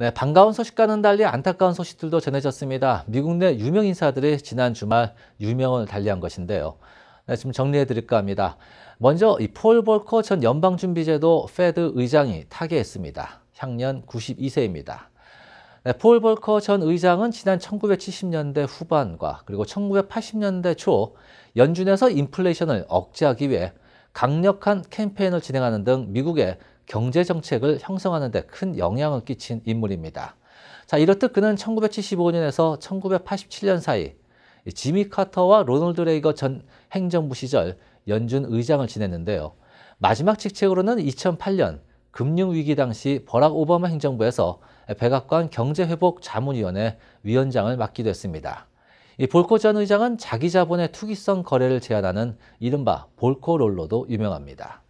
네, 반가운 소식과는 달리 안타까운 소식들도 전해졌습니다. 미국 내 유명 인사들이 지난 주말 유명을 달리한 것인데요. 네, 지금 정리해 드릴까 합니다. 먼저 이 폴 볼커 전 연방준비제도 페드 의장이 타계했습니다. 향년 92세입니다. 네, 폴 볼커 전 의장은 지난 1970년대 후반과 그리고 1980년대 초 연준에서 인플레이션을 억제하기 위해 강력한 캠페인을 진행하는 등 미국의 경제 정책을 형성하는 데 큰 영향을 끼친 인물입니다. 자, 이렇듯 그는 1975년에서 1987년 사이 지미 카터와 로널드 레이거 전 행정부 시절 연준 의장을 지냈는데요. 마지막 직책으로는 2008년 금융위기 당시 버락 오바마 행정부에서 백악관 경제회복 자문위원회 위원장을 맡기도 했습니다. 이 볼코 전 의장은 자기 자본의 투기성 거래를 제한하는 이른바 볼코 롤로도 유명합니다.